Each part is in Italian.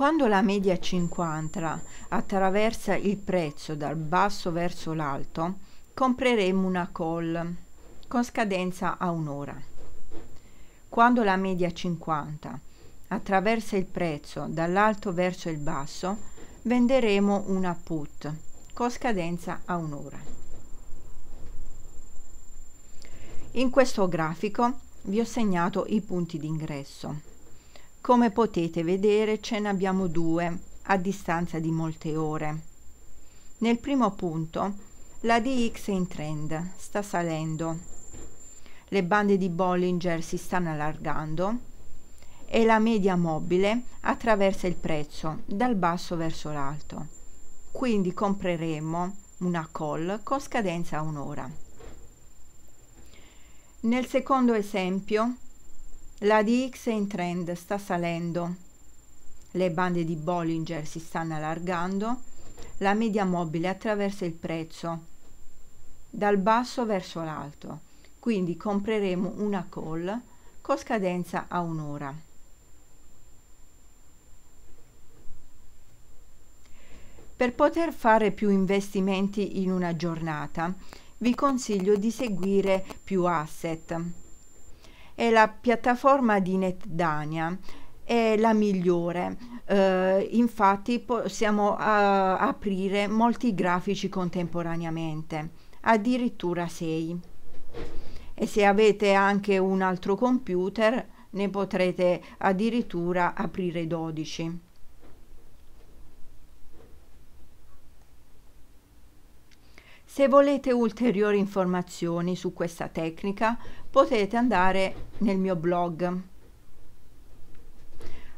Quando la media 50 attraversa il prezzo dal basso verso l'alto, compreremo una call con scadenza a un'ora. Quando la media 50 attraversa il prezzo dall'alto verso il basso, venderemo una put con scadenza a un'ora. In questo grafico vi ho segnato i punti d'ingresso. Come potete vedere ce ne abbiamo due a distanza di molte ore. Nel primo punto la DX è in trend, sta salendo, le bande di Bollinger si stanno allargando e la media mobile attraversa il prezzo dal basso verso l'alto. Quindi compreremo una call con scadenza a un'ora. Nel secondo esempio la DX è in trend, sta salendo, le bande di Bollinger si stanno allargando, la media mobile attraversa il prezzo dal basso verso l'alto, quindi compreremo una call con scadenza a un'ora. Per poter fare più investimenti in una giornata, vi consiglio di seguire più asset e la piattaforma di NetDania è la migliore. Uh, infatti possiamo uh, aprire molti grafici contemporaneamente, addirittura 6. E se avete anche un altro computer ne potrete addirittura aprire 12. Se volete ulteriori informazioni su questa tecnica potete andare nel mio blog,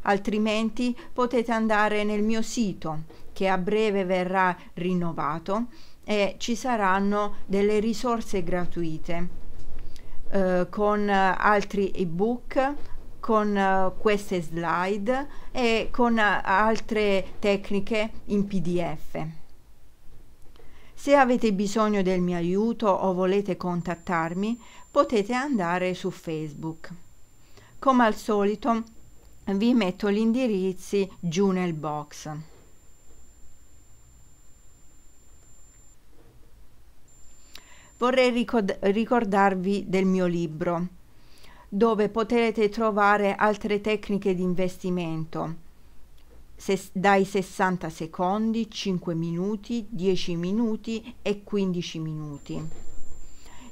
altrimenti potete andare nel mio sito che a breve verrà rinnovato e ci saranno delle risorse gratuite eh, con altri ebook con uh, queste slide e con uh, altre tecniche in PDF. Se avete bisogno del mio aiuto o volete contattarmi, potete andare su Facebook. Come al solito, vi metto gli indirizzi giù nel box. Vorrei ricord ricordarvi del mio libro, dove potrete trovare altre tecniche di investimento ses- dai 60 secondi, 5 minuti, 10 minuti e 15 minuti.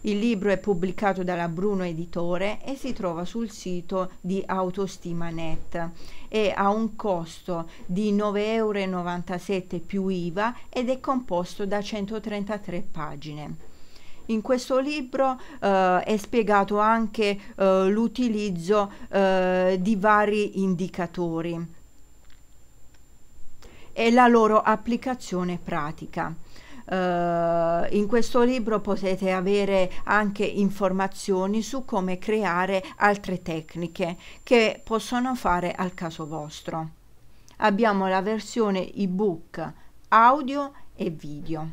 Il libro è pubblicato dalla Bruno Editore e si trova sul sito di Autostimanet e ha un costo di 9,97 euro più IVA ed è composto da 133 pagine. In questo libro eh, è spiegato anche eh, l'utilizzo eh, di vari indicatori e la loro applicazione pratica. Uh, in questo libro potete avere anche informazioni su come creare altre tecniche che possono fare al caso vostro. Abbiamo la versione ebook audio e video.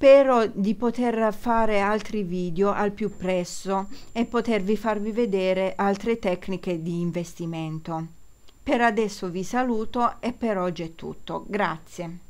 Spero di poter fare altri video al più presto e potervi farvi vedere altre tecniche di investimento. Per adesso vi saluto e per oggi è tutto. Grazie.